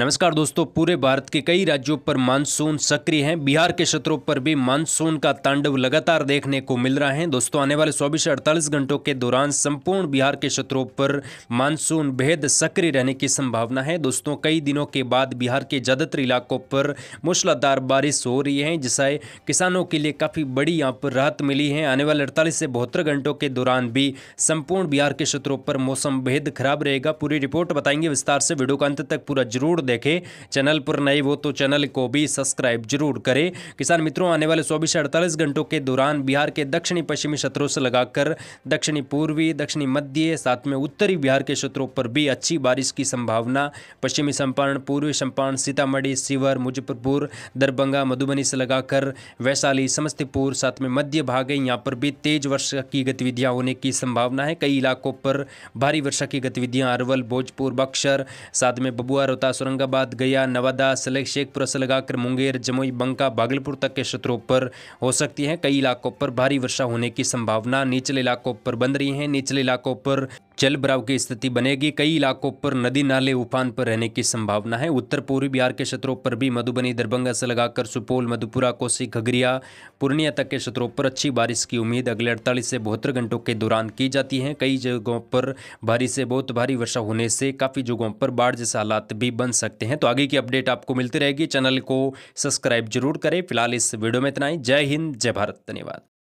नमस्कार दोस्तों पूरे भारत के कई राज्यों पर मानसून सक्रिय हैं बिहार के क्षेत्रों पर भी मानसून का तांडव लगातार देखने को मिल रहा है दोस्तों आने वाले चौबीस से अड़तालीस घंटों के दौरान संपूर्ण बिहार के क्षेत्रों पर मानसून बेहद सक्रिय रहने की संभावना है दोस्तों कई दिनों के बाद बिहार के ज़्यादातर इलाकों पर मूसलाधार बारिश हो रही है जिससे किसानों के लिए काफ़ी बड़ी यहाँ पर राहत मिली है आने वाले अड़तालीस से बहत्तर घंटों के दौरान भी संपूर्ण बिहार के क्षेत्रों पर मौसम बेहद खराब रहेगा पूरी रिपोर्ट बताएंगे विस्तार से वीडियो का अंत तक पूरा जरूर देखे चैनल पर नए हो तो चैनल को भी सब्सक्राइब जरूर करे किसान मित्रों आने वाले चौबीस से अड़तालीस घंटों के दौरान बिहार के दक्षिणी पश्चिमी क्षेत्रों से लगाकर दक्षिणी पूर्वी दक्षिणी मध्य साथ में उत्तरी बिहार के क्षेत्रों पर भी अच्छी बारिश की संभावना पश्चिमी चंपारण पूर्वी चंपारण सीतामढ़ी शिवर मुजफ्फरपुर दरभंगा मधुबनी से लगाकर वैशाली समस्तीपुर साथ में मध्य भाग है यहाँ पर भी तेज वर्षा की गतिविधियां होने की संभावना है कई इलाकों पर भारी वर्षा की गतिविधियां अरवल भोजपुर बक्सर साथ में बबुआ रोहतास औरंगाबाद गया नवादा सलेख शेखपुरा से लगाकर मुंगेर जमुई बंका भागलपुर तक के क्षेत्रों पर हो सकती है कई इलाकों पर भारी वर्षा होने की संभावना निचले इलाकों पर बन रही है निचले इलाकों पर जल भराव की स्थिति बनेगी कई इलाकों पर नदी नाले उफान पर रहने की संभावना है उत्तर पूर्वी बिहार के क्षेत्रों पर भी मधुबनी दरभंगा से लगाकर सुपौल मधुपुरा कोसी घगरिया पूर्णिया तक के क्षेत्रों पर अच्छी बारिश की उम्मीद अगले अड़तालीस से बहत्तर घंटों के दौरान की जाती है कई जगहों पर भारी से बहुत भारी वर्षा होने से काफ़ी जगहों पर बाढ़ जैसे हालात भी बन सकते हैं तो आगे की अपडेट आपको मिलती रहेगी चैनल को सब्सक्राइब जरूर करें फिलहाल इस वीडियो में इतना ही जय हिंद जय भारत धन्यवाद